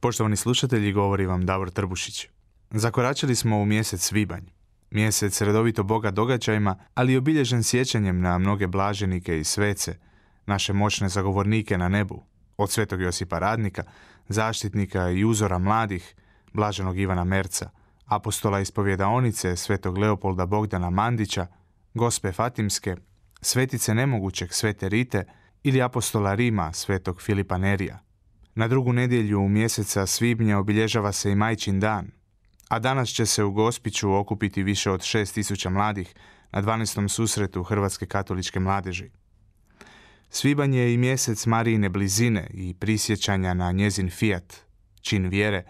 Poštovani slušatelji, govori vam Davor Trbušić. Zakoračili smo u mjesec svibanj. Mjesec redovito boga događajima, ali obilježen sjećanjem na mnoge blaženike i svece, naše moćne zagovornike na nebu, od svetog Josipa Radnika, zaštitnika i uzora mladih, blaženog Ivana Merca, apostola ispovjedaonice svetog Leopolda Bogdana Mandića, gospe Fatimske, svetice nemogućeg svete Rite ili apostola Rima svetog Filipa Nerija. Na drugu nedjelju mjeseca svibnja obilježava se i Majčin dan, a danas će se u Gospiću okupiti više od 6000 mladih na 12. susretu Hrvatske katoličke mladeži. Svibanj je i mjesec Marijine blizine i prisjećanja na njezin fijat, čin vjere,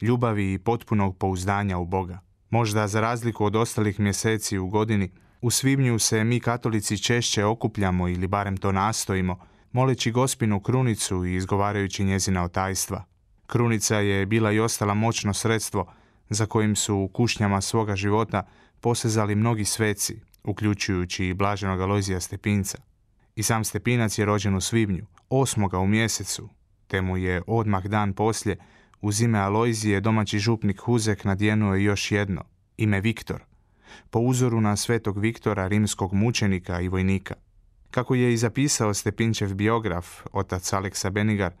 ljubavi i potpunog pouzdanja u Boga. Možda za razliku od ostalih mjeseci u godini, u svibnju se mi katolici češće okupljamo ili barem to nastojimo – moleći gospinu Krunicu i izgovarajući njezina otajstva. Krunica je bila i ostala moćno sredstvo za kojim su u kušnjama svoga života posezali mnogi sveci, uključujući i blaženog Alojzija Stepinca. I sam Stepinac je rođen u svibnju, osmoga u mjesecu, te mu je odmah dan poslije uz ime Alojzije domaći župnik Huzek nadjenuo je još jedno, ime Viktor, po uzoru na svetog Viktora, rimskog mučenika i vojnika. Kako je i zapisao Stepinčev biograf, otac Aleksa Benigar,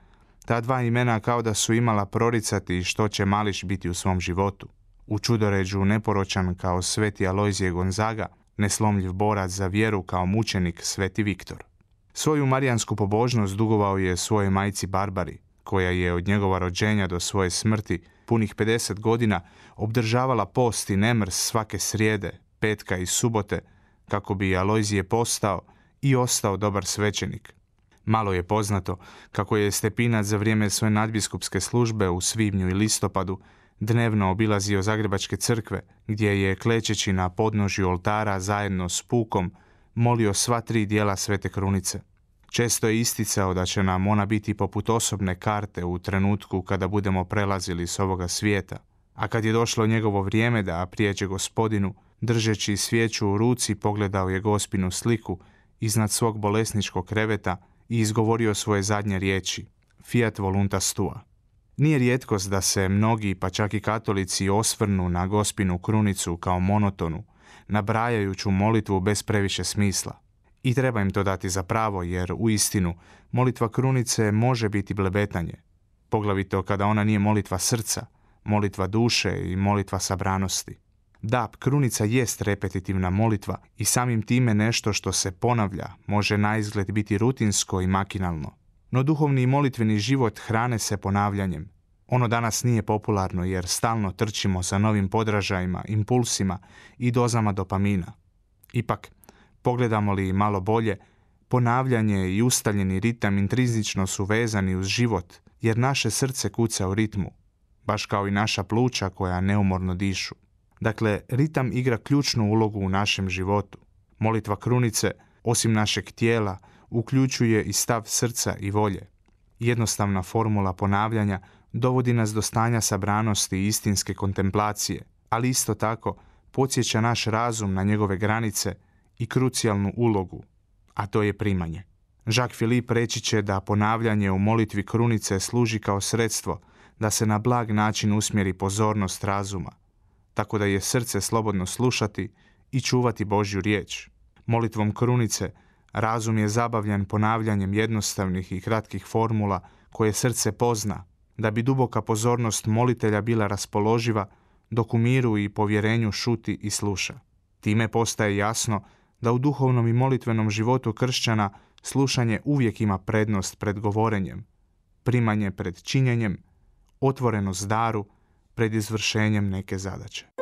ta dva imena kao da su imala proricati što će mališ biti u svom životu. U čudoređu neporočan kao sveti Alojzije Gonzaga, neslomljiv borac za vjeru kao mučenik sveti Viktor. Svoju marijansku pobožnost dugovao je svojoj majci Barbari, koja je od njegova rođenja do svoje smrti punih 50 godina obdržavala post i nemrs svake srijede, petka i subote, kako bi Alojzije postao i ostao dobar svećenik. Malo je poznato kako je Stepinac za vrijeme svoje nadbiskupske službe u svibnju i listopadu dnevno obilazio Zagrebačke crkve gdje je klečeći na podnožju oltara zajedno s pukom molio sva tri dijela svete krunice. Često je isticao da će nam ona biti poput osobne karte u trenutku kada budemo prelazili s ovoga svijeta, a kad je došlo njegovo vrijeme da prijeđe gospodinu, držeći svijeću u ruci pogledao je gospinu sliku iznad svog bolesničkog kreveta i izgovorio svoje zadnje riječi, fiat volunta tua. Nije rijetkost da se mnogi, pa čak i katolici, osvrnu na gospinu krunicu kao monotonu, nabrajajuću molitvu bez previše smisla. I treba im to dati za pravo, jer u istinu molitva krunice može biti blebetanje, poglavito kada ona nije molitva srca, molitva duše i molitva sabranosti. Da, krunica jest repetitivna molitva i samim time nešto što se ponavlja, može na izgled biti rutinsko i makinalno. No duhovni i molitveni život hrane se ponavljanjem. Ono danas nije popularno jer stalno trčimo za novim podražajima, impulsima i dozama dopamina. Ipak, pogledamo li malo bolje, ponavljanje i ustaljeni ritam intrizično su vezani uz život jer naše srce kuca u ritmu, baš kao i naša pluća koja neumorno dišu. Dakle, ritam igra ključnu ulogu u našem životu. Molitva krunice, osim našeg tijela, uključuje i stav srca i volje. Jednostavna formula ponavljanja dovodi nas do stanja sabranosti i istinske kontemplacije, ali isto tako podsjeća naš razum na njegove granice i krucijalnu ulogu, a to je primanje. Jacques Philippe reći će da ponavljanje u molitvi krunice služi kao sredstvo da se na blag način usmjeri pozornost razuma – tako da je srce slobodno slušati i čuvati Božju riječ. Molitvom krunice razum je zabavljan ponavljanjem jednostavnih i kratkih formula koje srce pozna, da bi duboka pozornost molitelja bila raspoloživa dok u miru i povjerenju šuti i sluša. Time postaje jasno da u duhovnom i molitvenom životu kršćana slušanje uvijek ima prednost pred govorenjem, primanje pred činjenjem, otvorenost daru pred izvršenjem neke zadaće.